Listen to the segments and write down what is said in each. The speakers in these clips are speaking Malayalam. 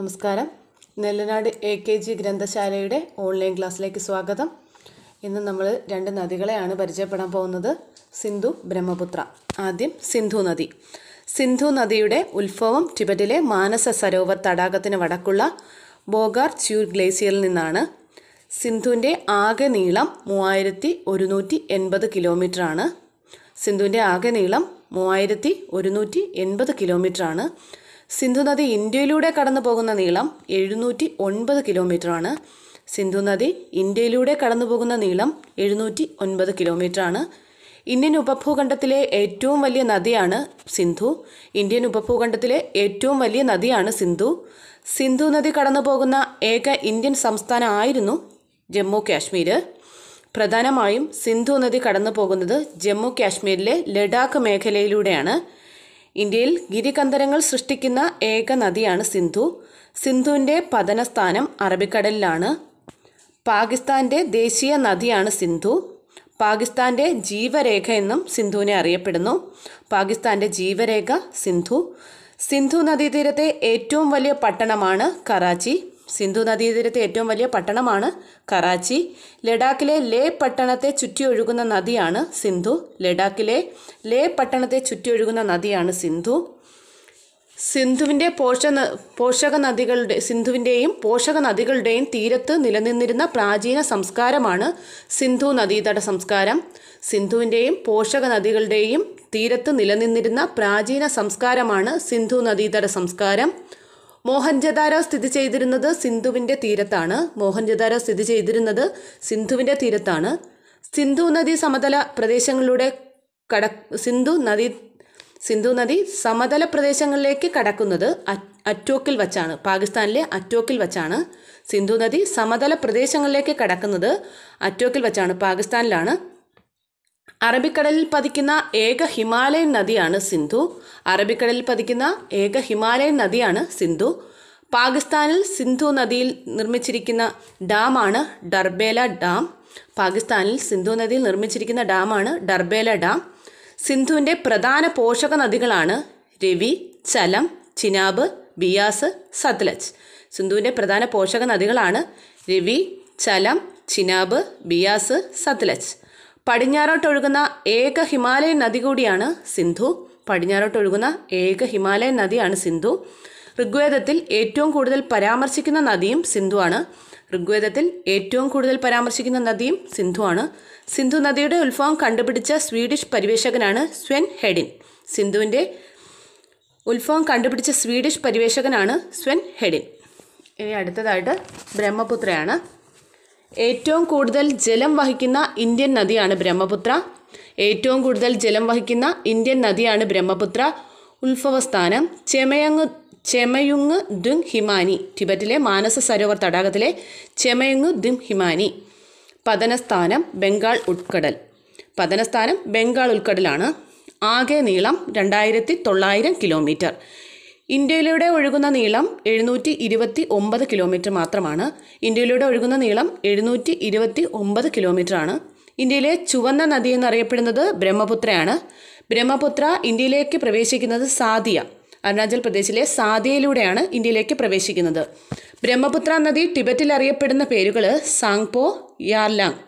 നമസ്കാരം നെല്ലനാട് എ കെ ജി ഗ്രന്ഥശാലയുടെ ഓൺലൈൻ ക്ലാസ്സിലേക്ക് സ്വാഗതം ഇന്ന് നമ്മൾ രണ്ട് നദികളെയാണ് പരിചയപ്പെടാൻ പോകുന്നത് സിന്ധു ബ്രഹ്മപുത്ര ആദ്യം സിന്ധു നദി സിന്ധു നദിയുടെ ഉത്ഭവം ടിബറ്റിലെ മാനസ സരോവർ തടാകത്തിന് വടക്കുള്ള ബോഗാർ ച്യൂർ ഗ്ലേസിയറിൽ നിന്നാണ് സിന്ധുവിൻ്റെ ആകെ നീളം മൂവായിരത്തി ഒരുന്നൂറ്റി എൺപത് കിലോമീറ്ററാണ് സിന്ധുവിൻ്റെ ആകെ നീളം മൂവായിരത്തി ഒരുന്നൂറ്റി എൺപത് കിലോമീറ്ററാണ് സിന്ധു നദി ഇന്ത്യയിലൂടെ കടന്നു പോകുന്ന നീളം എഴുന്നൂറ്റി ഒൻപത് കിലോമീറ്ററാണ് സിന്ധു നദി ഇന്ത്യയിലൂടെ കടന്നു പോകുന്ന നീളം എഴുന്നൂറ്റി ഒൻപത് കിലോമീറ്ററാണ് ഇന്ത്യൻ ഉപഭൂഖണ്ഡത്തിലെ ഏറ്റവും വലിയ നദിയാണ് സിന്ധു ഇന്ത്യൻ ഉപഭൂഖണ്ഡത്തിലെ ഏറ്റവും വലിയ നദിയാണ് സിന്ധു സിന്ധു നദി കടന്നു പോകുന്ന ഏക ഇന്ത്യൻ സംസ്ഥാനമായിരുന്നു ജമ്മു കാശ്മീർ പ്രധാനമായും സിന്ധു നദി കടന്നു പോകുന്നത് ജമ്മു കാശ്മീരിലെ ലഡാക്ക് മേഖലയിലൂടെയാണ് ഇന്ത്യയിൽ ഗിരികന്ധരങ്ങൾ സൃഷ്ടിക്കുന്ന ഏക നദിയാണ് സിന്ധു സിന്ധുവിൻ്റെ പതനസ്ഥാനം അറബിക്കടലിലാണ് പാകിസ്ഥാൻ്റെ ദേശീയ നദിയാണ് സിന്ധു പാകിസ്ഥാൻ്റെ ജീവരേഖ എന്നും സിന്ധുവിനെ അറിയപ്പെടുന്നു പാകിസ്ഥാൻ്റെ ജീവരേഖ സിന്ധു സിന്ധു നദീതീരത്തെ ഏറ്റവും വലിയ പട്ടണമാണ് കറാച്ചി സിന്ധു നദീതീരത്തെ ഏറ്റവും വലിയ പട്ടണമാണ് കറാച്ചി ലഡാക്കിലെ ലേ പട്ടണത്തെ ചുറ്റിയൊഴുകുന്ന നദിയാണ് സിന്ധു ലഡാക്കിലെ ലേ പട്ടണത്തെ ചുറ്റിയൊഴുകുന്ന നദിയാണ് സിന്ധു സിന്ധുവിൻ്റെ പോഷക പോഷക നദികളുടെ സിന്ധുവിൻ്റെയും പോഷക നദികളുടെയും തീരത്ത് നിലനിന്നിരുന്ന പ്രാചീന സംസ്കാരമാണ് സിന്ധു നദീതട സംസ്കാരം സിന്ധുവിൻ്റെയും പോഷക നദികളുടെയും തീരത്ത് നിലനിന്നിരുന്ന പ്രാചീന സംസ്കാരമാണ് സിന്ധു നദീതട സംസ്കാരം മോഹൻജദാരോ സ്ഥിതി ചെയ്തിരുന്നത് സിന്ധുവിൻ്റെ തീരത്താണ് മോഹൻജദാരോ സ്ഥിതി ചെയ്തിരുന്നത് സിന്ധുവിൻ്റെ തീരത്താണ് സിന്ധു നദി സമതല പ്രദേശങ്ങളിലൂടെ കട സിന്ധു നദി സിന്ധു നദി സമതല പ്രദേശങ്ങളിലേക്ക് കടക്കുന്നത് അറ്റോക്കിൽ വച്ചാണ് പാകിസ്ഥാനിലെ അറ്റോക്കിൽ വച്ചാണ് സിന്ധു നദി സമതല പ്രദേശങ്ങളിലേക്ക് കടക്കുന്നത് അറ്റോക്കിൽ വച്ചാണ് പാകിസ്ഥാനിലാണ് അറബിക്കടലിൽ പതിക്കുന്ന ഏക ഹിമാലയൻ നദിയാണ് സിന്ധു അറബിക്കടലിൽ പതിക്കുന്ന ഏക ഹിമാലയൻ നദിയാണ് സിന്ധു പാകിസ്ഥാനിൽ സിന്ധു നദിയിൽ നിർമ്മിച്ചിരിക്കുന്ന ഡാമാണ് ഡർബേല ഡാം പാകിസ്ഥാനിൽ സിന്ധു നദിയിൽ നിർമ്മിച്ചിരിക്കുന്ന ഡാമാണ് ഡർബേല ഡാം സിന്ധുവിൻ്റെ പ്രധാന പോഷക നദികളാണ് രവി ചലം ചിനാബ് ബിയാസ് സത്ലജ് സിന്ധുവിൻ്റെ പ്രധാന പോഷക നദികളാണ് രവി ചലം ചിനാബ് ബിയാസ് സത്ലജ് പടിഞ്ഞാറോട്ടൊഴുകുന്ന ഏക ഹിമാലയൻ നദി കൂടിയാണ് സിന്ധു പടിഞ്ഞാറോട്ടൊഴുകുന്ന ഏക ഹിമാലയൻ നദിയാണ് സിന്ധു ഋഗ്വേദത്തിൽ ഏറ്റവും കൂടുതൽ പരാമർശിക്കുന്ന നദിയും സിന്ധുവാണ് ഋഗ്വേദത്തിൽ ഏറ്റവും കൂടുതൽ പരാമർശിക്കുന്ന നദിയും സിന്ധുവാണ് സിന്ധു നദിയുടെ ഉത്ഭവം കണ്ടുപിടിച്ച സ്വീഡിഷ് പരിവേഷകനാണ് സ്വെൻ ഹെഡിൻ സിന്ധുവിൻ്റെ ഉത്ഭവം കണ്ടുപിടിച്ച സ്വീഡിഷ് പരിവേഷകനാണ് സ്വെൻ ഹെഡിൻ ഇനി അടുത്തതായിട്ട് ബ്രഹ്മപുത്രയാണ് ഏറ്റവും കൂടുതൽ ജലം വഹിക്കുന്ന ഇന്ത്യൻ നദിയാണ് ബ്രഹ്മപുത്ര ഏറ്റവും കൂടുതൽ ജലം വഹിക്കുന്ന ഇന്ത്യൻ നദിയാണ് ബ്രഹ്മപുത്ര ഉത്ഭവസ്ഥാനം ചെമയങ് ചെമയുങ് ദും ഹിമാനി ടിബറ്റിലെ മാനസ സരോവർ തടാകത്തിലെ ചെമയുങ് ദും ഹിമാനി പതനസ്ഥാനം ബംഗാൾ ഉൾക്കടൽ പതനസ്ഥാനം ബംഗാൾ ഉൾക്കടലാണ് ആകെ നീളം രണ്ടായിരത്തി തൊള്ളായിരം കിലോമീറ്റർ ഇന്ത്യയിലൂടെ ഒഴുകുന്ന നീളം എഴുന്നൂറ്റി ഇരുപത്തി ഒമ്പത് കിലോമീറ്റർ മാത്രമാണ് ഇന്ത്യയിലൂടെ ഒഴുകുന്ന നീളം എഴുന്നൂറ്റി ഇരുപത്തി ഒമ്പത് ആണ് ഇന്ത്യയിലെ ചുവന്ന നദി എന്നറിയപ്പെടുന്നത് ബ്രഹ്മപുത്രയാണ് ബ്രഹ്മപുത്ര ഇന്ത്യയിലേക്ക് പ്രവേശിക്കുന്നത് സാദിയ അരുണാചൽ പ്രദേശിലെ സാദിയയിലൂടെയാണ് ഇന്ത്യയിലേക്ക് പ്രവേശിക്കുന്നത് ബ്രഹ്മപുത്ര നദി ടിബറ്റിൽ അറിയപ്പെടുന്ന പേരുകൾ സാങ്പോ യാർലാങ്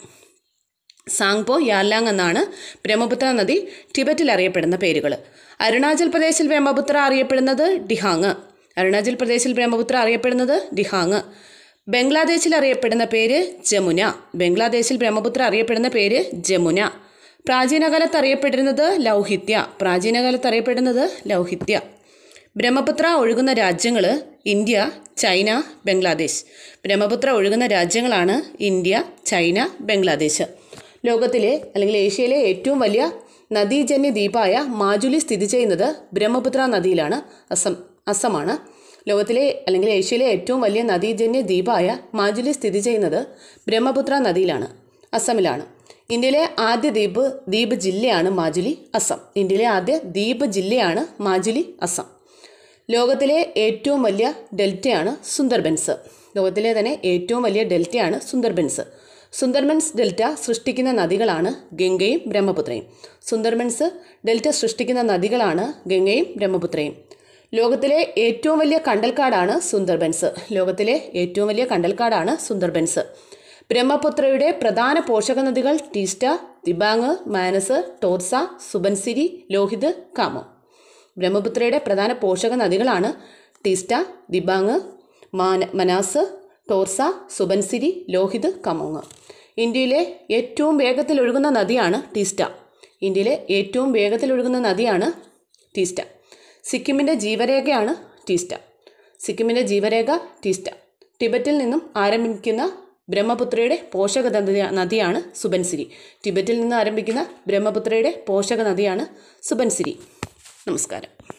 സാങ്പോ യാർലാങ് എന്നാണ് ബ്രഹ്മപുത്ര നദി ടിബറ്റിൽ അറിയപ്പെടുന്ന പേരുകൾ അരുണാചൽ പ്രദേശിൽ ബ്രഹ്മപുത്ര അറിയപ്പെടുന്നത് ഡിഹാങ് അരുണാചൽ പ്രദേശിൽ ബ്രഹ്മപുത്ര അറിയപ്പെടുന്നത് ഡിഹാങ് ബംഗ്ലാദേശിൽ അറിയപ്പെടുന്ന പേര് ജമുന ബംഗ്ലാദേശിൽ ബ്രഹ്മപുത്ര അറിയപ്പെടുന്ന പേര് ജമുന പ്രാചീനകാലത്ത് അറിയപ്പെടുന്നത് ലൗഹിത്യ പ്രാചീനകാലത്ത് അറിയപ്പെടുന്നത് ലൗഹിത്യ ബ്രഹ്മപുത്ര ഒഴുകുന്ന രാജ്യങ്ങൾ ഇന്ത്യ ചൈന ബംഗ്ലാദേശ് ബ്രഹ്മപുത്ര ഒഴുകുന്ന രാജ്യങ്ങളാണ് ഇന്ത്യ ചൈന ബംഗ്ലാദേശ് ലോകത്തിലെ അല്ലെങ്കിൽ ഏഷ്യയിലെ ഏറ്റവും വലിയ നദീജന്യ ദ്വീപായ മാജുലി സ്ഥിതി ചെയ്യുന്നത് ബ്രഹ്മപുത്ര നദിയിലാണ് അസം അസമാണ് ലോകത്തിലെ അല്ലെങ്കിൽ ഏഷ്യയിലെ ഏറ്റവും വലിയ നദീജന്യ ദ്വീപായ മാജുലി സ്ഥിതി ചെയ്യുന്നത് ബ്രഹ്മപുത്ര നദിയിലാണ് അസമിലാണ് ഇന്ത്യയിലെ ആദ്യ ദ്വീപ് ദ്വീപ് ജില്ലയാണ് മാജുലി അസം ഇന്ത്യയിലെ ആദ്യ ദ്വീപ് ജില്ലയാണ് മാജുലി അസം ലോകത്തിലെ ഏറ്റവും വലിയ ഡെൽറ്റയാണ് സുന്ദർബൻസ് ലോകത്തിലെ തന്നെ ഏറ്റവും വലിയ ഡെൽറ്റയാണ് സുന്ദർബൻസ് സുന്ദർബൻസ് ഡെൽറ്റ സൃഷ്ടിക്കുന്ന നദികളാണ് ഗംഗയും ബ്രഹ്മപുത്രയും സുന്ദർബൻസ് ഡെൽറ്റ സൃഷ്ടിക്കുന്ന നദികളാണ് ഗംഗയും ബ്രഹ്മപുത്രയും ലോകത്തിലെ ഏറ്റവും വലിയ കണ്ടൽക്കാടാണ് സുന്ദർബൻസ് ലോകത്തിലെ ഏറ്റവും വലിയ കണ്ടൽക്കാടാണ് സുന്ദർബൻസ് ബ്രഹ്മപുത്രയുടെ പ്രധാന പോഷക നദികൾ ടീസ്റ്റ ദിബാങ് മാനസ് ടോർസ സുബൻസിരി ലോഹിത് കാമോ ബ്രഹ്മപുത്രയുടെ പ്രധാന പോഷക നദികളാണ് ടീസ്റ്റ ദിബാങ് മാന മനാസ് ടോർസ സുബൻസിരി ലോഹിത് കമോങ് ഇന്ത്യയിലെ ഏറ്റവും വേഗത്തിൽ ഒഴുകുന്ന നദിയാണ് തീസ്റ്റ ഇന്ത്യയിലെ ഏറ്റവും വേഗത്തിൽ ഒഴുകുന്ന നദിയാണ് തീസ്റ്റ സിക്കിമിൻ്റെ ജീവരേഖയാണ് തീസ്റ്റ സിക്കിമിൻ്റെ ജീവരേഖ തീസ്റ്റ ടിബറ്റിൽ നിന്നും ആരംഭിക്കുന്ന ബ്രഹ്മപുത്രയുടെ പോഷക നദിയാണ് സുബൻസിരി ടിബറ്റിൽ നിന്ന് ആരംഭിക്കുന്ന ബ്രഹ്മപുത്രയുടെ പോഷക നദിയാണ് സുബൻസിരി നമസ്കാരം